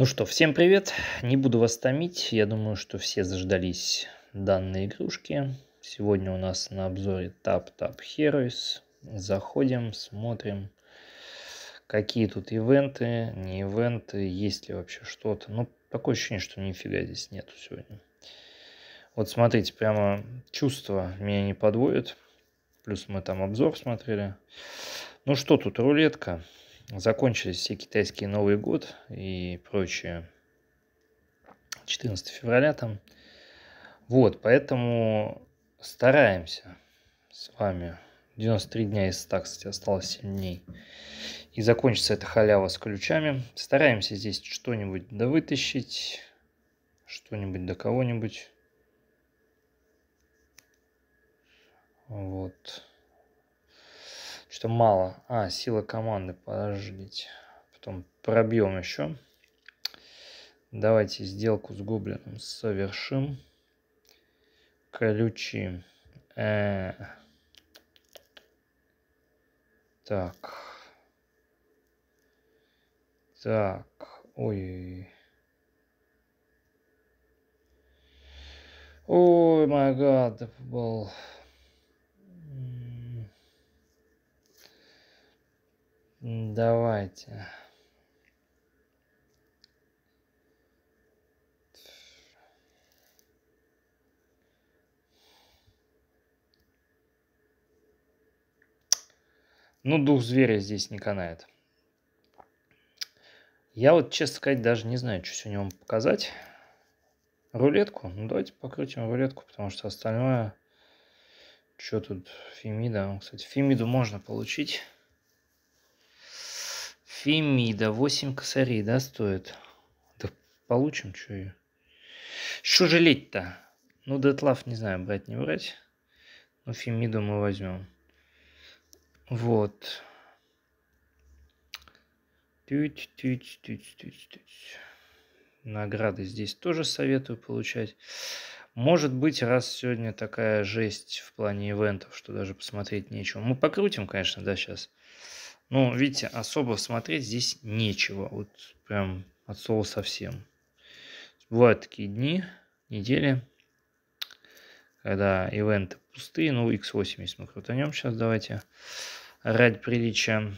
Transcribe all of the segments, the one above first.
Ну что, всем привет. Не буду вас томить. Я думаю, что все заждались данной игрушки. Сегодня у нас на обзоре Tap Tap Heroes. Заходим, смотрим, какие тут ивенты, не ивенты, есть ли вообще что-то. Ну, такое ощущение, что нифига здесь нету сегодня. Вот смотрите, прямо чувство меня не подводит. Плюс мы там обзор смотрели. Ну что тут, рулетка закончились все китайские Новый год и прочее. 14 февраля там. Вот, поэтому стараемся с вами. 93 дня из 100, кстати, осталось 7 дней. И закончится эта халява с ключами. Стараемся здесь что-нибудь да вытащить, что-нибудь до кого-нибудь. Вот. Что мало. А, сила команды, подождите. Потом пробьем еще. Давайте сделку с гоблином совершим. Колючие. Э -э -э. Так. Так. Ой. Ой, май гад, был. Давайте. Ну, дух зверя здесь не канает. Я вот, честно сказать, даже не знаю, что сегодня вам показать. Рулетку? Ну, давайте покрутим рулетку, потому что остальное... Что тут Фемида? Кстати, Фемиду можно получить. Фемида, 8 косарей, да, стоит? Да получим, что ее? Что жалеть-то? Ну, детлав, не знаю, брать, не брать. Но Фемиду мы возьмем. Вот. Тють, тють, тють, тють, тють. Награды здесь тоже советую получать. Может быть, раз сегодня такая жесть в плане ивентов, что даже посмотреть нечего. Мы покрутим, конечно, да, сейчас. Ну, видите, особо смотреть здесь нечего. Вот прям от слова совсем. Бывают такие дни, недели, когда ивенты пустые. Ну, x80 мы крутанем сейчас, давайте. Ради приличия.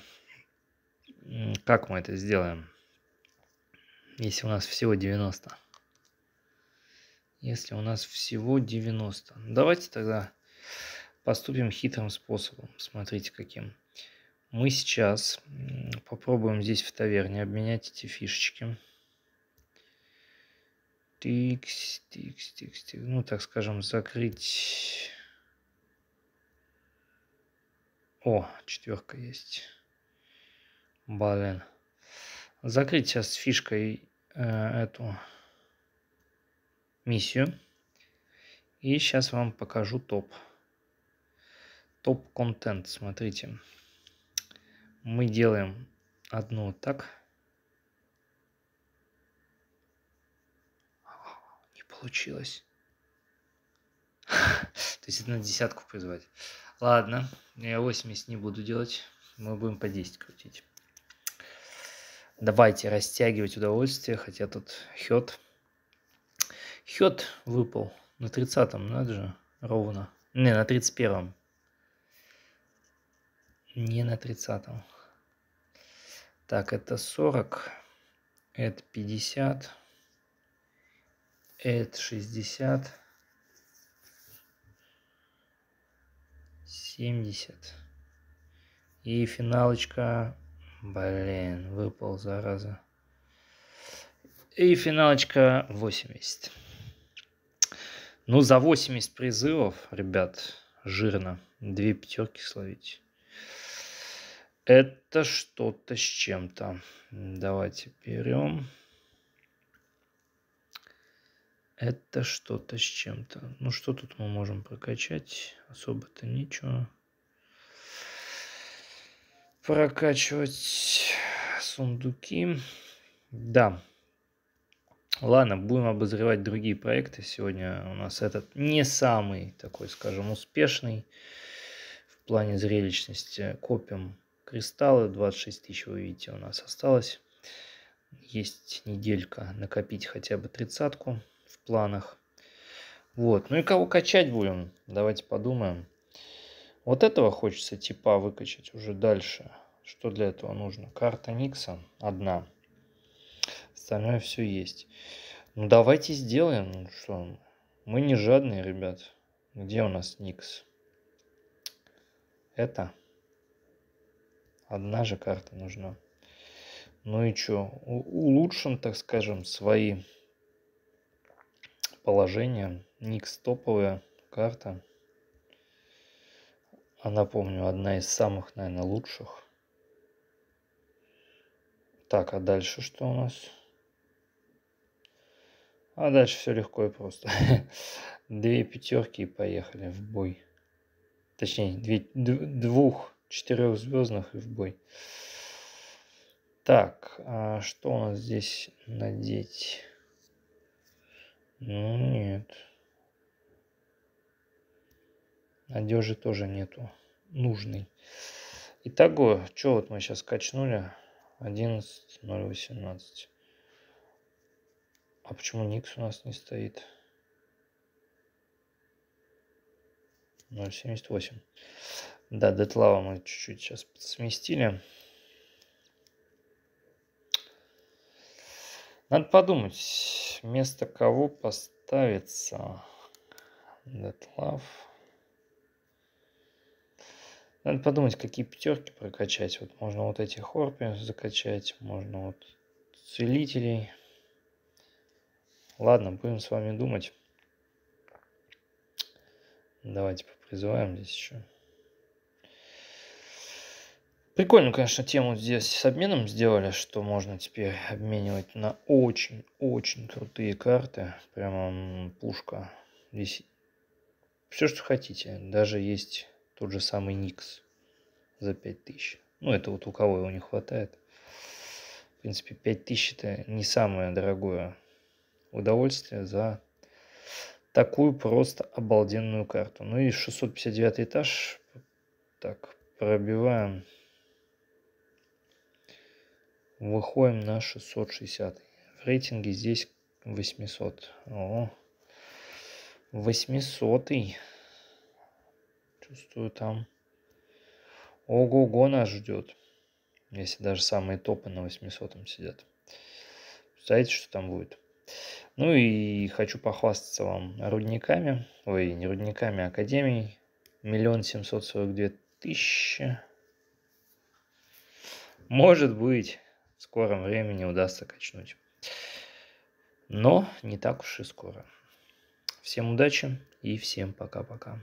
Как мы это сделаем? Если у нас всего 90. Если у нас всего 90. Давайте тогда поступим хитрым способом. Смотрите, каким. Мы сейчас попробуем здесь в таверне обменять эти фишечки. Тикс, тикс, тикс, тикс. Ну, так скажем, закрыть... О, четверка есть. Блин. Закрыть сейчас фишкой э, эту миссию. И сейчас вам покажу топ. Топ-контент, смотрите. Смотрите мы делаем одну вот так. А, не получилось. То есть это на десятку призвать. Ладно, я 80 не буду делать. Мы будем по 10 крутить. Давайте растягивать удовольствие, хотя тут хет. Хет выпал на 30-м, надо же, ровно. Не, на 31-м. Не на 30-м. Так, это 40, это 50, это 60, 70. И финалочка, блин, выпал, зараза. И финалочка 80. Ну, за 80 призывов, ребят, жирно. Две пятерки словить. Это что-то с чем-то. Давайте берем. Это что-то с чем-то. Ну, что тут мы можем прокачать? Особо-то ничего. Прокачивать сундуки. Да. Ладно, будем обозревать другие проекты. Сегодня у нас этот не самый такой, скажем, успешный в плане зрелищности. Копим кристаллы. 26 тысяч, вы видите, у нас осталось. Есть неделька накопить хотя бы тридцатку в планах. Вот. Ну и кого качать будем? Давайте подумаем. Вот этого хочется типа выкачать уже дальше. Что для этого нужно? Карта Никса одна. Остальное все есть. Ну давайте сделаем. Ну, что? Мы не жадные, ребят. Где у нас Никс? Это... Одна же карта нужна. Ну и что? Улучшим, так скажем, свои положения. Никс топовая карта. А напомню, одна из самых, наверное, лучших. Так, а дальше что у нас? А дальше все легко и просто. Две пятерки и поехали в бой. Точнее, две, двух четырехзвездных и в бой. Так, а что у нас здесь надеть? Ну, нет. Одежи тоже нету. Нужный. Итого, что вот мы сейчас качнули? 11.018. А почему Никс у нас не стоит? 0.78. Да, детлава мы чуть-чуть сейчас сместили. Надо подумать, вместо кого поставится детлав. Надо подумать, какие пятерки прокачать. Вот можно вот эти хорпи закачать, можно вот целителей. Ладно, будем с вами думать. Давайте попризываем здесь еще. Прикольно, конечно, тему здесь с обменом сделали, что можно теперь обменивать на очень-очень крутые карты. Прямо пушка. Здесь все, что хотите. Даже есть тот же самый Никс за 5000. Ну, это вот у кого его не хватает. В принципе, 5000 это не самое дорогое удовольствие за такую просто обалденную карту. Ну и 659 этаж. Так, пробиваем Выходим на 660. В рейтинге здесь 800. О, 800. -ый. Чувствую там. Ого-го нас ждет. Если даже самые топы на 800 сидят. Представляете, что там будет? Ну и хочу похвастаться вам рудниками. Ой, не рудниками, а академией. Миллион семьсот сорок две тысячи. Может быть, в скором времени удастся качнуть. Но не так уж и скоро. Всем удачи и всем пока-пока.